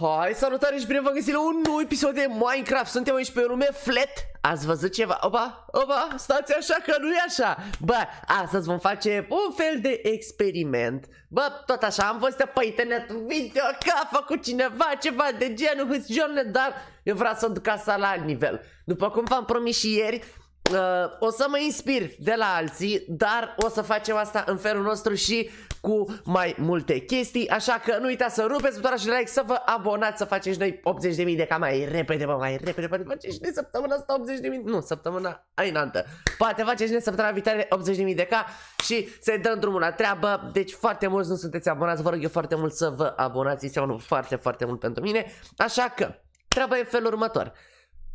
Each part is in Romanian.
Hai, salutare și bine v-am găsit la un nou episod de Minecraft Suntem aici pe lume flat Ați văzut ceva? Opa, opa, stați așa că nu e așa Bă, astăzi vom face un fel de experiment Bă, tot așa, am văzut pe internet un video că a făcut cineva ceva de genul Hâți dar eu vreau să duc asta la alt nivel După cum v-am promis și ieri Uh, o să mă inspir de la alții, dar o să facem asta în felul nostru și cu mai multe chestii, așa că nu uitați să rupeți butonul și like, să vă abonați, să facem și noi 80.000 de ca mai repede, bă, mai repede, poate facem și noi săptămâna asta 80.000, nu, săptămâna ainantă, poate facem și noi săptămâna viitoare 80.000 de ca și se dăm drumul la treabă, deci foarte mulți nu sunteți abonați, vă rog eu foarte mult să vă abonați, înseamnă foarte, foarte mult pentru mine, așa că, treaba e în felul următor,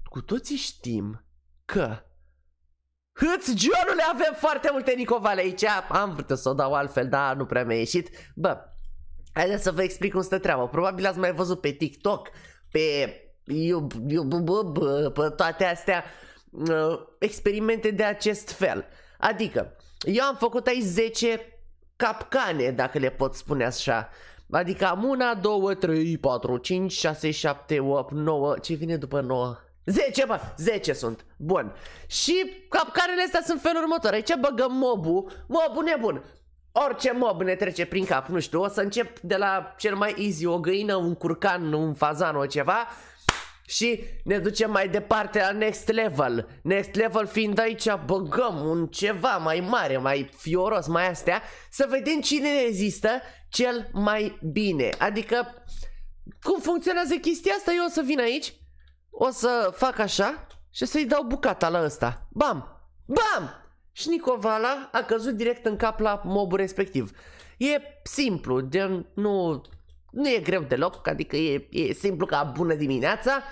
cu toții știm că Hâți le avem foarte multe Nicovale aici. Am vrut să o dau altfel, dar nu prea mi-a ieșit. Bă, haideți să vă explic cum stă treaba. Probabil ați mai văzut pe TikTok, pe pe toate astea ă, experimente de acest fel. Adică, eu am făcut aici 10 capcane, dacă le pot spune așa. Adică am 1, 2, 3, 4, 5, 6, 7, 8, 9, ce vine după 9? 10, bă, 10 sunt. Bun. Și capcanele astea sunt felul următor. Aici băgăm mobul, mobul nebun. Orice mob ne trece prin cap, nu știu, o să încep de la cel mai easy, o găină, un curcan, un fazan, o ceva și ne ducem mai departe la next level. Next level fiind aici, băgăm un ceva mai mare, mai fioros, mai astea, să vedem cine rezistă cel mai bine. Adică, cum funcționează chestia asta, eu o să vin aici o să fac așa și să-i dau bucata la ăsta. Bam! Bam! Și Nicovala a căzut direct în cap la mobul respectiv. E simplu, de nu, nu e greu deloc, adică e, e simplu ca bună dimineața.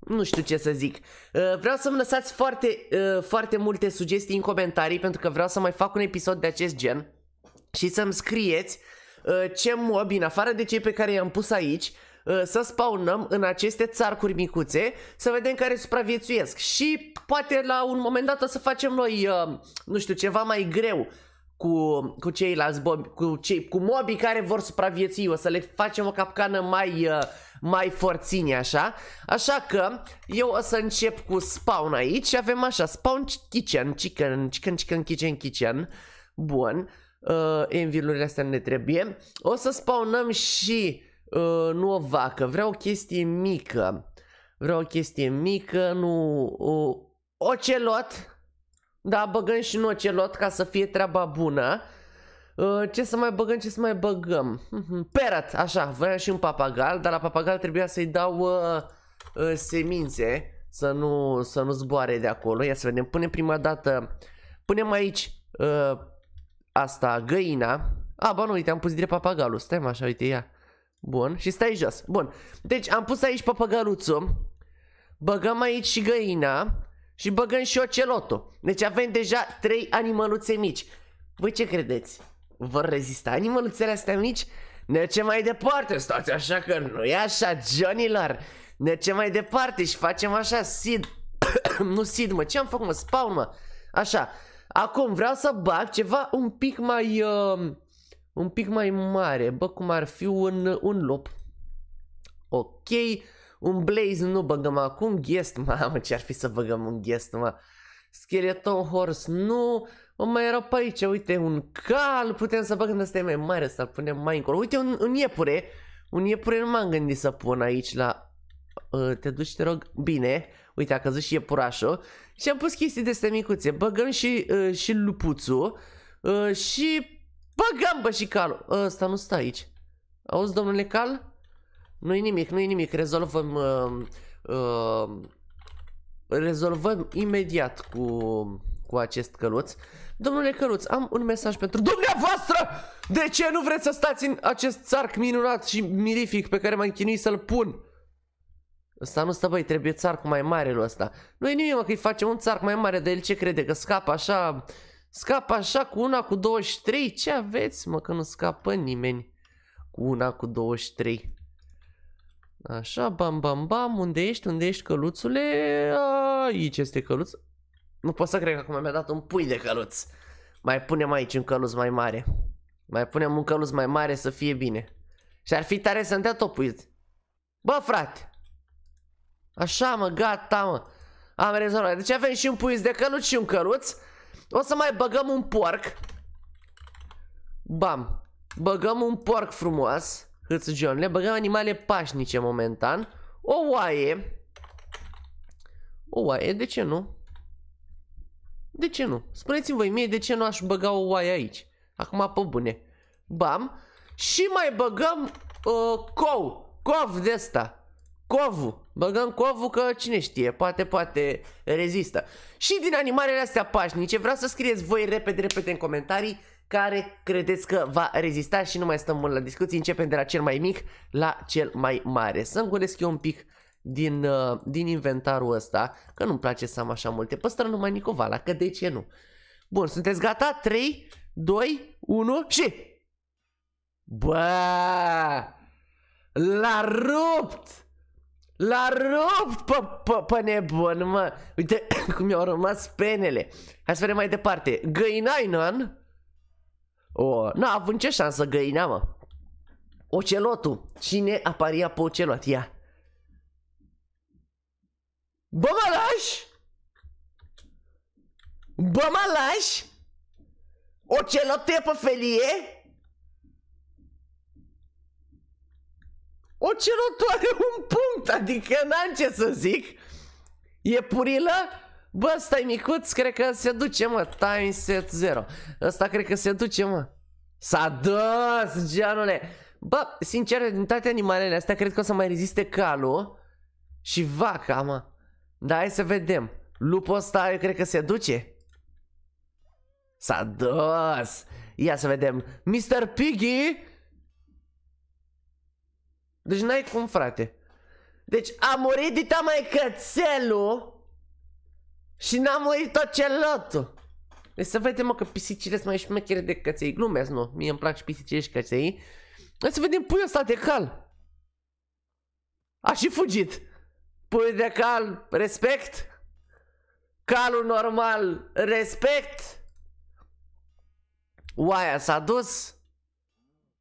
Nu știu ce să zic. Uh, vreau să-mi lăsați foarte, uh, foarte multe sugestii în comentarii pentru că vreau să mai fac un episod de acest gen și să-mi scrieți uh, ce mobi, în afară de cei pe care i-am pus aici, Uh, să spawnăm în aceste țarcuri micuțe, să vedem care supraviețuiesc și poate la un moment dat o să facem noi, uh, nu știu, ceva mai greu cu, cu ceilalți bobi, cu, cei, cu mobii care vor supraviețui, o să le facem o capcană mai, uh, mai forține așa. Așa că eu o să încep cu spawn aici și avem așa, spawn kitchen, chicken, chicken, chicken, kitchen, kitchen. Bun, uh, envilurile astea ne trebuie. O să spawnăm și uh, nu o vacă, vreau o chestie mică. Vreau o chestie mică, nu... Uh, ocelot! Da, băgăm și în ocelot ca să fie treaba bună. Uh, ce să mai băgăm, ce să mai băgăm? Mhm, perat, așa, vreau și un papagal, dar la papagal trebuia să-i dau uh, uh, semințe să nu, să nu zboare de acolo. Ia să vedem, punem prima dată, punem aici uh, asta, găina. A, ah, bă, nu, uite, am pus direct papagalul, stai așa, uite, ia. Bun, și stai jos. Bun. Deci am pus aici papăgăruțul, băgăm aici și găina și băgăm și ocelotul. Deci avem deja trei animăluțe mici. Voi ce credeți? Vor rezista animăluțele astea mici? Ne ce mai departe, stați așa că nu e așa, ne ce mai departe și facem așa, sid... nu sid, mă, ce am făcut, mă, spawn, mă. Așa. Acum vreau să bag ceva un pic mai... Uh un pic mai mare, bă, cum ar fi un, un lop. Ok, un blaze nu băgăm acum, guest, mamă, ce ar fi să băgăm un guest, mă. Skeleton horse, nu, o, mai era pe aici, uite, un cal, putem să băgăm ăsta e mai mare, să-l punem mai încolo. Uite, un, un iepure, un iepure nu m-am gândit să pun aici la... Uh, te duci, te rog, bine, uite, a căzut și iepurașul. Și am pus chestii de micuțe, băgăm și, uh, și lupuțul uh, și Bă, și calul! Ăsta nu stă aici. Auzi, domnule cal? Nu-i nimic, nu-i nimic. Rezolvăm... Uh, uh, rezolvăm imediat cu, cu acest căluț. Domnule căluț, am un mesaj pentru dumneavoastră! De ce nu vreți să stați în acest țarc minunat și mirific pe care m-am chinuit să-l pun? Ăsta nu stă, băi, trebuie țarc mai mare lui ăsta. Nu e nimic, mă, că îi facem un țarc mai mare de el, ce crede, că scapă așa Scap așa cu una cu 23? Ce aveți, mă, că nu scapă nimeni cu una cu 23? Așa, bam, bam, bam, unde ești, unde ești căluțule? Aici este căluț. Nu pot să cred că acum mi-a dat un pui de căluț. Mai punem aici un căluț mai mare. Mai punem un căluț mai mare să fie bine. Și ar fi tare să-mi dea tot Bă, frate! Așa, mă, gata, mă. Am rezolvat. Deci avem și un pui de căluț și un căluț. O să mai băgăm un porc. Bam. Băgăm un porc frumos. Hâțugion. Le băgăm animale pașnice momentan. O oaie. O oaie, de ce nu? De ce nu? Spuneți-mi voi mie de ce nu aș băga o oaie aici. Acum pe bune. Bam. Și mai băgăm uh, cou. Cov de asta covu. Băgăm covu că cine știe, poate, poate rezistă. Și din animalele astea pașnice vreau să scrieți voi repede, repede în comentarii care credeți că va rezista și nu mai stăm mult la discuții. Începem de la cel mai mic la cel mai mare. Să-mi golesc eu un pic din, uh, din inventarul ăsta, că nu-mi place să am așa multe. Păstră numai Nicovala, că de ce nu? Bun, sunteți gata? 3, 2, 1 și... Bă! L-a rupt! La rupt pe, pe, pe nebun, mă Uite cum mi-au rămas penele Hai să vedem mai departe Găinainan oh, N-a avut ce șansă găina, mă Ocelotul Cine aparia pe ocelot? Ia Bă, mă lași? Bă, mă lași? Ocelot e pe felie? o cerotoare un punct, adică n-am ce să zic. E purilă? Bă, stai micuț, cred că se duce, mă, time set 0. Ăsta cred că se duce, mă. S-a dus, geanule. Bă, sincer, din toate animalele astea, cred că o să mai reziste calul și vaca, mă. Dar hai să vedem. Lupul ăsta, eu cred că se duce. S-a dus. Ia să vedem. Mr. Piggy deci n-ai cum, frate. Deci a murit dita mai cățelul și n-a murit tot celălaltul. Deci să vedem, mă, că pisicile sunt mai șmechere de căței. Glumesc, nu. Mie îmi plac și pisicile și căței. Hai să vedem puiul ăsta de cal. A și fugit. Puiul de cal, respect. Calul normal, respect. Oaia s-a dus.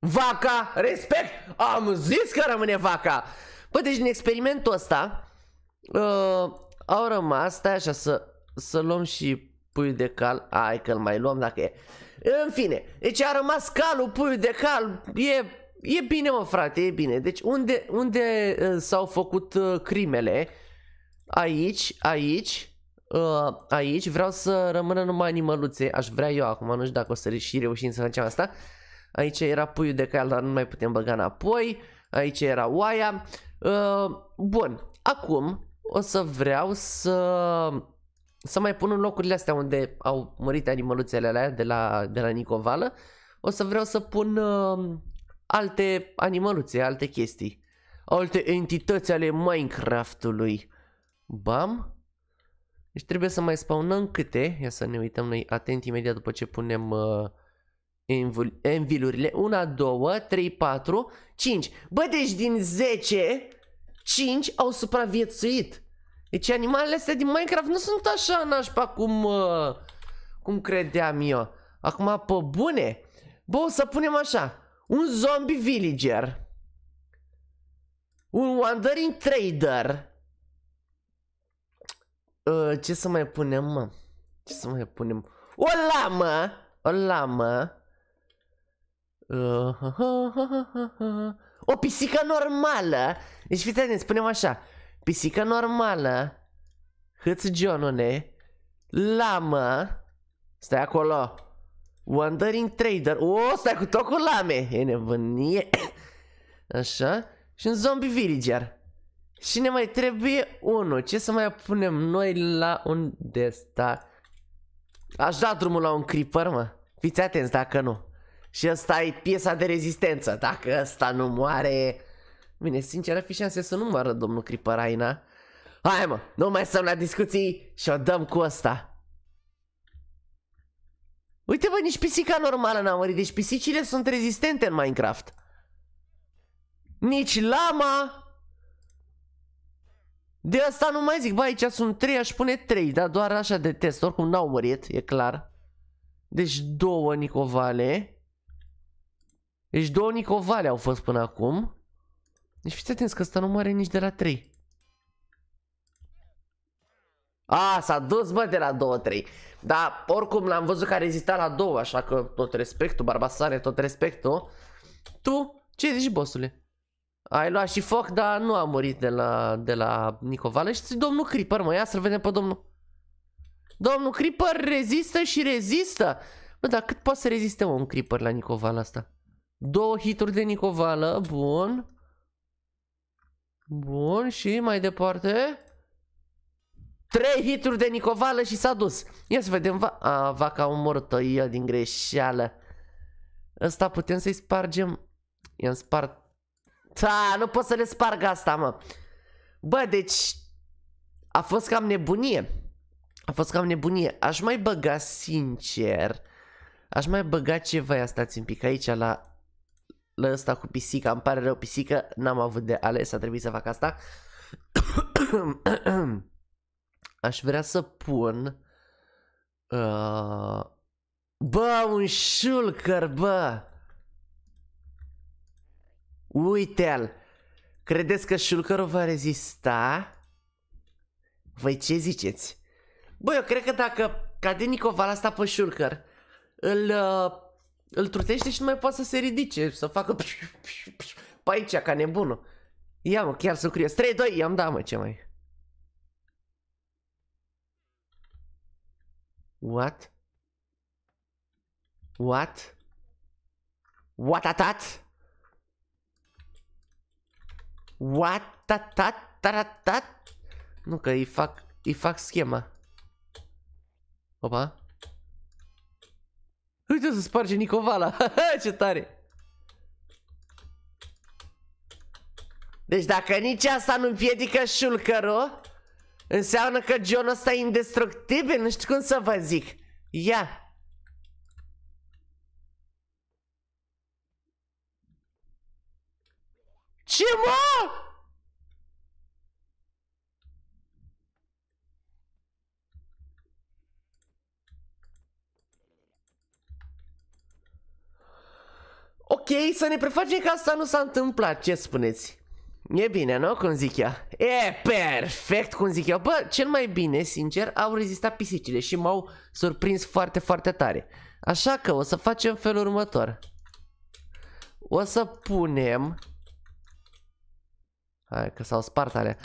Vaca, respect! Am zis că rămâne vaca! Păi deci din experimentul ăsta uh, au rămas, stai așa, să, să luăm și puiul de cal. Ai că îl mai luăm dacă e. În fine, deci a rămas calul, puiul de cal, e, e bine mă frate, e bine. Deci unde, unde uh, s-au făcut uh, crimele? Aici, aici, uh, aici, vreau să rămână numai animăluțe, aș vrea eu acum, nu știu dacă o să și reușim să facem asta. Uh, aici era puiul de cal, dar nu mai putem băga înapoi, aici era oaia. Uh, bun, acum o să vreau să, să mai pun în locurile astea unde au murit animăluțele alea de la, de la Nicovală, o să vreau să pun uh, alte animăluțe, alte chestii, alte entități ale Minecraft-ului. Bam! Deci trebuie să mai spawnăm câte, ia să ne uităm noi atent imediat după ce punem... Uh, Envilurile. 1, 2, 3, 4, 5. Bă, deci din 10, 5 au supraviețuit. Deci animalele astea din Minecraft nu sunt așa nașpa cum, uh, cum credeam eu. Acum, pe bune, bă, o să punem așa. Un zombie villager. Un wandering trader. Uh, ce să mai punem, mă? Ce să mai punem? O lamă! O lamă! Uh, uh, uh, o pisică normală Deci fiți atenți, spunem așa Pisică normală Hâț Johnone Lamă Stai acolo Wandering Trader O, oh, stai cu tot cu lame E nebunie Așa Și un zombie villager Și ne mai trebuie unul Ce să mai punem noi la un desta Aș da drumul la un creeper, mă Fiți atenți dacă nu și asta e piesa de rezistență. Dacă asta nu moare... Bine, sincer, ar fi șanse să nu moară domnul Cripăraina. Hai mă, nu mai stăm la discuții și o dăm cu asta. Uite bă, nici pisica normală n-a murit, deci pisicile sunt rezistente în Minecraft. Nici lama! De asta nu mai zic, bă, aici sunt 3, aș pune 3, dar doar așa de test, oricum n-au murit, e clar. Deci două Nicovale. Deci două Nicovale au fost până acum. Deci fiți atenți că ăsta nu moare nici de la 3. A, s-a dus bă de la 2-3. Dar oricum l-am văzut că a rezistat la 2, așa că tot respectul, Barbasare, tot respectul. Tu, ce zici bossule? Ai luat și foc, dar nu a murit de la, de la nicovale și domnul Creeper, mă, ia să-l vedem pe domnul. Domnul Creeper rezistă și rezistă. Bă, dar cât poate să reziste un Creeper la nicovala asta? Două hituri de Nicovală, bun. Bun, și mai departe... Trei hituri de Nicovală și s-a dus. Ia să vedem, va... A, vaca a omorât eu din greșeală. Ăsta putem să-i spargem... I-am spart... Ta, nu pot să le sparg asta, mă. Bă, deci... A fost cam nebunie. A fost cam nebunie. Aș mai băga sincer... Aș mai băga ceva, ia stați un pic aici la ăsta cu pisica, îmi pare rău pisica, n-am avut de ales, a trebuit să fac asta. Aș vrea să pun... Uh... Bă, un șulcăr, bă! Uite-l! Credeți că șulcărul va rezista? Voi ce ziceți? Bă, eu cred că dacă cade va asta pe șulcăr, îl uh, îl trutește și nu mai poate să se ridice, să facă pe aici, ca nebunul. Ia mă, chiar sunt curios. 3, 2, i-am dat mă, ce mai What? What? What a tat? What a tat? Tarat tat? Nu, că îi fac, îi fac schema. Opa. Uite să sparge Nicovala. Ce tare. Deci dacă nici asta nu împiedică șulcărul, înseamnă că John ăsta e indestructibil, nu știu cum să vă zic. Ia! Ce mă? Ei, să ne prefacem că asta nu s-a întâmplat, ce spuneți? E bine, nu? Cum zic eu. E perfect, cum zic eu. Bă, cel mai bine, sincer, au rezistat pisicile și m-au surprins foarte, foarte tare. Așa că o să facem felul următor. O să punem... Hai că s-au spart alea.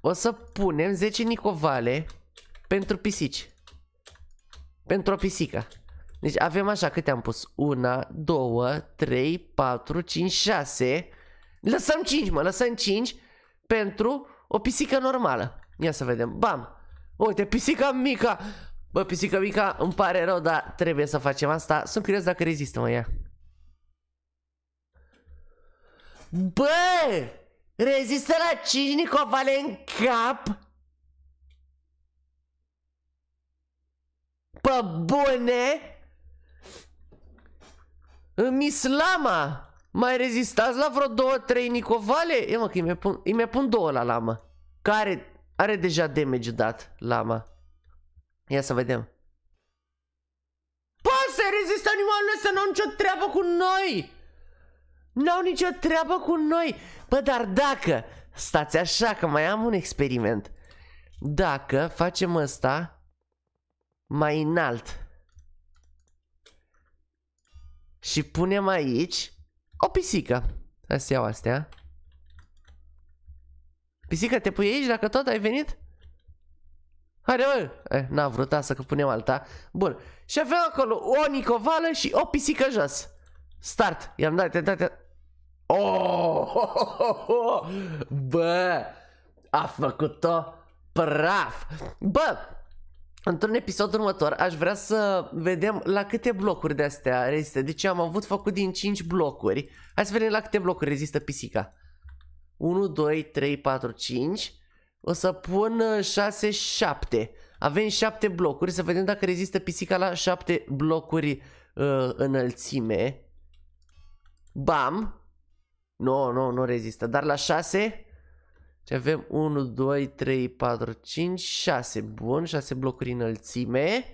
O să punem 10 nicovale pentru pisici. Pentru o pisică. Deci avem așa câte am pus 1, 2, 3, 4, 5, 6 Lăsăm 5 mă, lăsăm 5 Pentru o pisică normală Ia să vedem, bam Uite, pisica mica Bă, pisica mica, îmi pare rău, dar trebuie să facem asta Sunt curios dacă rezistă mă ea Bă! Rezistă la 5 nicovale în cap? Pă bune? Îmi slama, Mai rezistați la vreo două, trei nicovale? Ia mă, că îi mai pun, îi mai pun două la lama. Care are deja damage dat lama. Ia să vedem. Poți să rezist animalul ăsta, n-au nicio treabă cu noi! N-au nicio treabă cu noi! Bă, dar dacă... Stați așa, că mai am un experiment. Dacă facem asta mai înalt, și punem aici o pisică. Hai să iau astea. pisica te pui aici dacă tot ai venit? Haide, mă! Eh, n-a vrut asta că punem alta. Bun. Și avem acolo o nicovală și o pisică jos. Start. I-am dat, i-am dat, Oh, am Oh! Ho, ho, ho, Bă! A făcut-o praf! Bă! Într-un episod următor aș vrea să vedem la câte blocuri de astea rezistă. Deci am avut făcut din 5 blocuri. Hai să vedem la câte blocuri rezistă pisica. 1, 2, 3, 4, 5. O să pun 6, uh, 7. Avem 7 blocuri. Să vedem dacă rezistă pisica la 7 blocuri uh, înălțime. Bam. Nu, no, nu, no, nu rezistă. Dar la 6 și avem 1, 2, 3, 4, 5, 6. Bun, 6 blocuri înălțime.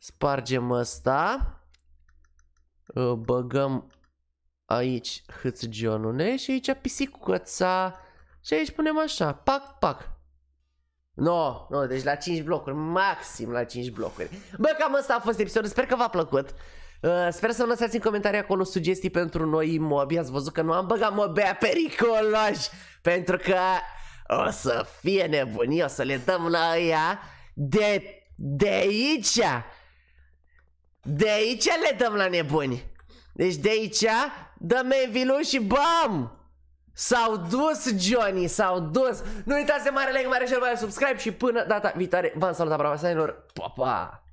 Spargem ăsta. Băgăm aici hâțgionule și aici pisicuța. Și aici punem așa, pac, pac. No, no, deci la 5 blocuri, maxim la 5 blocuri. Bă, cam asta a fost episodul, sper că v-a plăcut. Uh, sper să-mi lăsați în comentarii acolo sugestii pentru noi mobi. Ați văzut că nu am băgat mobea periculoși. Pentru că o să fie nebunii, o să le dăm la ea de, de aici. De aici le dăm la nebuni. Deci de aici dăm Envilu și bam! S-au dus, Johnny, s-au dus! Nu uitați de mare like, mare share, mare subscribe și până data viitoare v-am salutat, brava, pa, pa!